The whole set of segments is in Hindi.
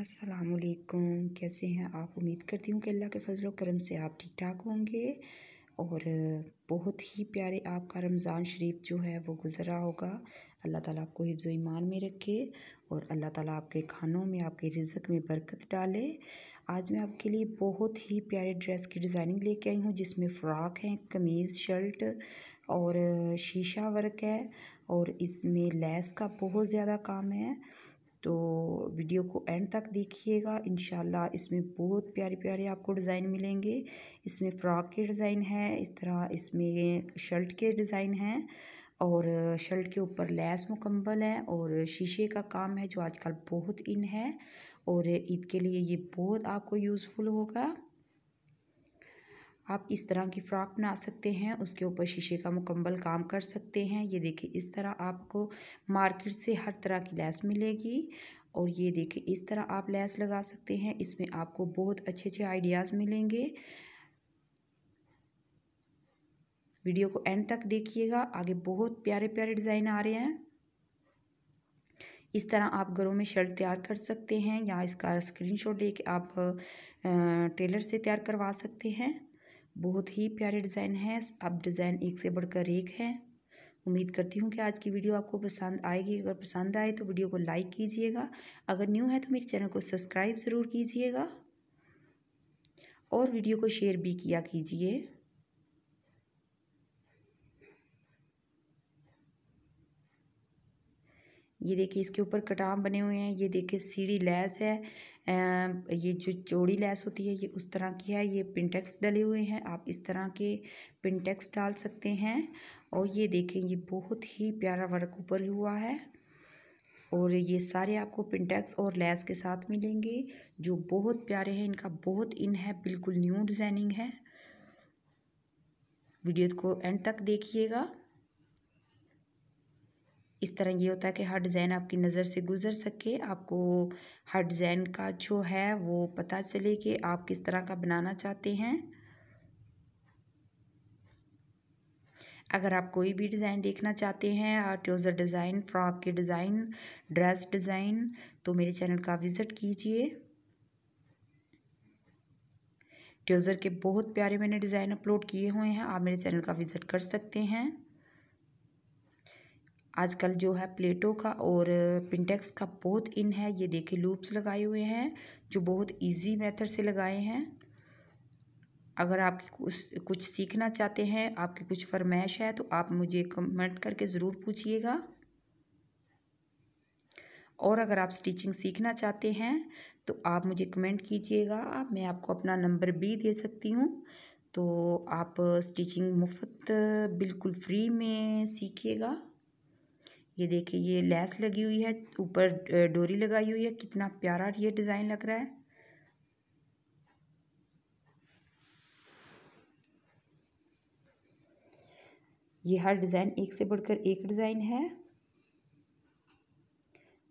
असलकुम कैसे हैं आप उम्मीद करती हूँ कि अल्लाह के फजल करम से आप ठीक ठाक होंगे और बहुत ही प्यारे आपका रमज़ान शरीफ जो है वो गुज़रा होगा अल्लाह ताला आपको हिफ्ज़ ईमान में रखे और अल्लाह ताला आपके खानों में आपके रिज़क में बरकत डाले आज मैं आपके लिए बहुत ही प्यारे ड्रेस की डिज़ाइनिंग लेके आई हूँ जिसमें फ़्राक हैं कमीज़ शर्ट और शीशा वर्क है और इसमें लैस का बहुत ज़्यादा काम है तो वीडियो को एंड तक देखिएगा इन इसमें बहुत प्यारे प्यारे आपको डिज़ाइन मिलेंगे इसमें फ़्रॉक के डिज़ाइन है इस तरह इसमें शर्ट के डिज़ाइन हैं और शर्ट के ऊपर लैस मुकम्मल है और शीशे का काम है जो आजकल बहुत इन है और ईद के लिए ये बहुत आपको यूज़फुल होगा आप इस तरह की फ़्रॉक बना सकते हैं उसके ऊपर शीशे का मुकम्मल काम कर सकते हैं ये देखिए इस तरह आपको मार्केट से हर तरह की लैस मिलेगी और ये देखिए इस तरह आप लैस लगा सकते हैं इसमें आपको बहुत अच्छे अच्छे आइडियाज़ मिलेंगे वीडियो को एंड तक देखिएगा आगे बहुत प्यारे प्यारे डिज़ाइन आ रहे हैं इस तरह आप घरों में शर्ट तैयार कर सकते हैं या इसका स्क्रीनशॉट लेके आप टेलर से तैयार करवा सकते हैं बहुत ही प्यारे डिज़ाइन है अब डिज़ाइन एक से बढ़कर एक है उम्मीद करती हूँ कि आज की वीडियो आपको पसंद आएगी अगर पसंद आए तो वीडियो को लाइक कीजिएगा अगर न्यू है तो मेरे चैनल को सब्सक्राइब ज़रूर कीजिएगा और वीडियो को शेयर भी किया कीजिए ये देखिए इसके ऊपर कटाम बने हुए हैं ये देखिए सीढ़ी लैस है ये जो चौड़ी लैस होती है ये उस तरह की है ये पिंटेक्स डले हुए हैं आप इस तरह के पिंटेक्स डाल सकते हैं और ये देखें ये बहुत ही प्यारा वर्क ऊपर हुआ है और ये सारे आपको पिंटेक्स और लैस के साथ मिलेंगे जो बहुत प्यारे हैं इनका बहुत इन है बिल्कुल न्यू डिज़ाइनिंग है वीडियो को एंड तक देखिएगा इस तरह ये होता है कि हर डिज़ाइन आपकी नज़र से गुज़र सके आपको हर डिज़ाइन का जो है वो पता चले कि आप किस तरह का बनाना चाहते हैं अगर आप कोई भी डिज़ाइन देखना चाहते हैं और ट्रोज़र डिज़ाइन फ्रॉक के डिज़ाइन ड्रेस डिज़ाइन तो मेरे चैनल का विज़िट कीजिए ट्रोज़र के बहुत प्यारे मैंने डिज़ाइन अपलोड किए हुए हैं आप मेरे चैनल का विज़िट कर सकते हैं आजकल जो है प्लेटों का और पिंटेक्स का बहुत इन है ये देखिए लूप्स लगाए हुए हैं जो बहुत इजी मेथड से लगाए हैं अगर आप कुछ सीखना चाहते हैं आपकी कुछ फरमाइश है तो आप मुझे कमेंट करके ज़रूर पूछिएगा और अगर आप स्टिचिंग सीखना चाहते हैं तो आप मुझे कमेंट कीजिएगा मैं आपको अपना नंबर भी दे सकती हूँ तो आप स्टिचिंग मुफ्त बिल्कुल फ्री में सीखिएगा ये देखिए ये लेस लगी हुई है ऊपर डोरी लगाई हुई है कितना प्यारा ये डिज़ाइन लग रहा है ये हर डिज़ाइन एक से बढ़कर एक डिज़ाइन है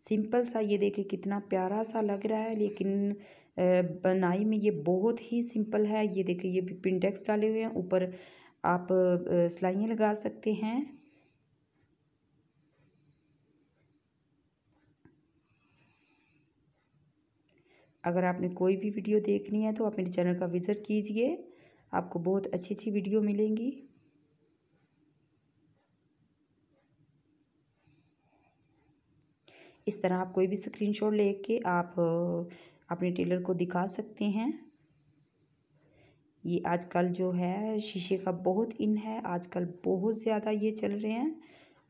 सिंपल सा ये देखिए कितना प्यारा सा लग रहा है लेकिन बनाई में ये बहुत ही सिंपल है ये देखिए ये पिंटेक्स डाले हुए हैं ऊपर आप सिलाइयाँ लगा सकते हैं अगर आपने कोई भी वीडियो देखनी है तो आप मेरे चैनल का विज़िट कीजिए आपको बहुत अच्छी अच्छी वीडियो मिलेंगी इस तरह आप कोई भी स्क्रीनशॉट लेके आप अपने टेलर को दिखा सकते हैं ये आजकल जो है शीशे का बहुत इन है आजकल बहुत ज़्यादा ये चल रहे हैं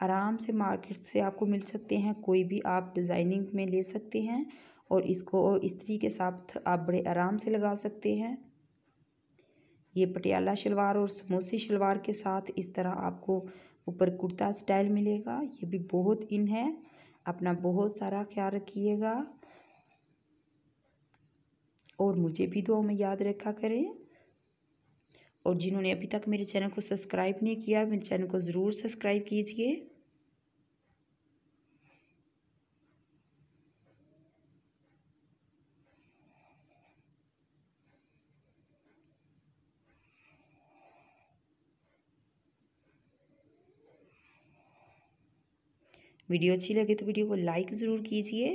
आराम से मार्केट से आपको मिल सकते हैं कोई भी आप डिज़ाइनिंग में ले सकते हैं और इसको इस्त्री के साथ आप बड़े आराम से लगा सकते हैं ये पटियाला शलवार और समोसी शलवार के साथ इस तरह आपको ऊपर कुर्ता स्टाइल मिलेगा ये भी बहुत इन है अपना बहुत सारा ख्याल रखिएगा और मुझे भी दो में याद रखा करें और जिन्होंने अभी तक मेरे चैनल को सब्सक्राइब नहीं किया मेरे चैनल को ज़रूर सब्सक्राइब कीजिए वीडियो अच्छी लगे तो वीडियो को लाइक ज़रूर कीजिए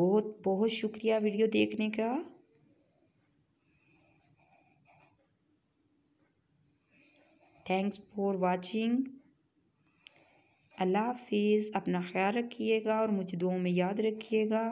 बहुत बहुत शुक्रिया वीडियो देखने का थैंक्स फॉर वाचिंग अल्लाह हाफिज़ अपना ख्याल रखिएगा और मुझे दुआओं में याद रखिएगा